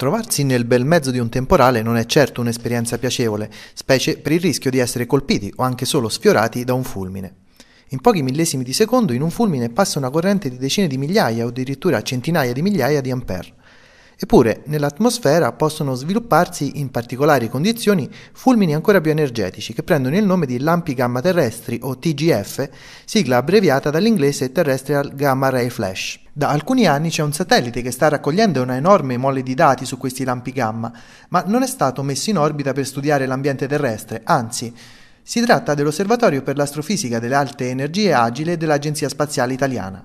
Trovarsi nel bel mezzo di un temporale non è certo un'esperienza piacevole, specie per il rischio di essere colpiti o anche solo sfiorati da un fulmine. In pochi millesimi di secondo in un fulmine passa una corrente di decine di migliaia o addirittura centinaia di migliaia di ampere. Eppure nell'atmosfera possono svilupparsi in particolari condizioni fulmini ancora più energetici che prendono il nome di lampi gamma terrestri o TGF, sigla abbreviata dall'inglese Terrestrial Gamma Ray Flash. Da alcuni anni c'è un satellite che sta raccogliendo una enorme mole di dati su questi lampi gamma, ma non è stato messo in orbita per studiare l'ambiente terrestre, anzi si tratta dell'Osservatorio per l'astrofisica delle alte energie agile dell'Agenzia Spaziale Italiana.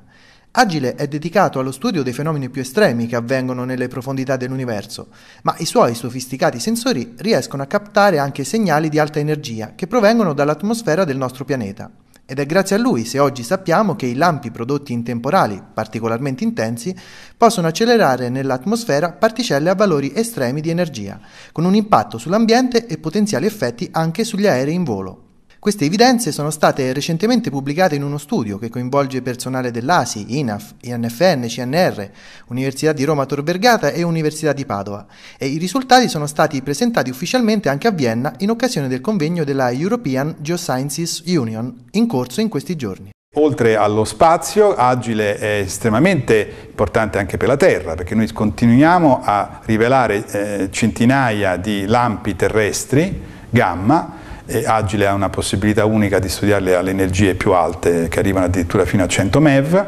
Agile è dedicato allo studio dei fenomeni più estremi che avvengono nelle profondità dell'universo, ma i suoi sofisticati sensori riescono a captare anche segnali di alta energia che provengono dall'atmosfera del nostro pianeta. Ed è grazie a lui se oggi sappiamo che i lampi prodotti in temporali particolarmente intensi possono accelerare nell'atmosfera particelle a valori estremi di energia, con un impatto sull'ambiente e potenziali effetti anche sugli aerei in volo. Queste evidenze sono state recentemente pubblicate in uno studio che coinvolge personale dell'ASI, INAF, INFN, CNR, Università di Roma Tor Vergata e Università di Padova e i risultati sono stati presentati ufficialmente anche a Vienna in occasione del convegno della European Geosciences Union in corso in questi giorni. Oltre allo spazio, Agile è estremamente importante anche per la Terra, perché noi continuiamo a rivelare eh, centinaia di lampi terrestri, gamma, e Agile ha una possibilità unica di studiarle alle energie più alte che arrivano addirittura fino a 100 MeV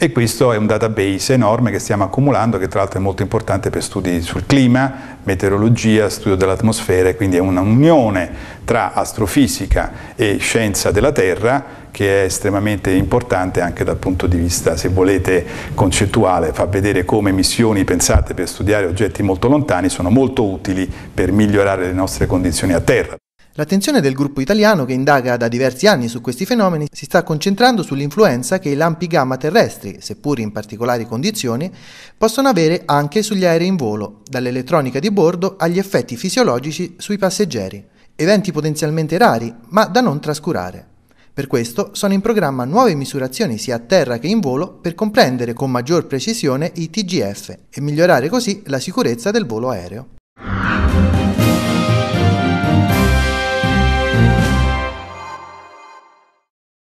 e questo è un database enorme che stiamo accumulando che tra l'altro è molto importante per studi sul clima, meteorologia, studio dell'atmosfera e quindi è un'unione tra astrofisica e scienza della Terra che è estremamente importante anche dal punto di vista, se volete, concettuale, fa vedere come missioni pensate per studiare oggetti molto lontani sono molto utili per migliorare le nostre condizioni a terra. L'attenzione del gruppo italiano, che indaga da diversi anni su questi fenomeni, si sta concentrando sull'influenza che i lampi gamma terrestri, seppur in particolari condizioni, possono avere anche sugli aerei in volo, dall'elettronica di bordo agli effetti fisiologici sui passeggeri, eventi potenzialmente rari, ma da non trascurare. Per questo sono in programma nuove misurazioni sia a terra che in volo per comprendere con maggior precisione i TGF e migliorare così la sicurezza del volo aereo.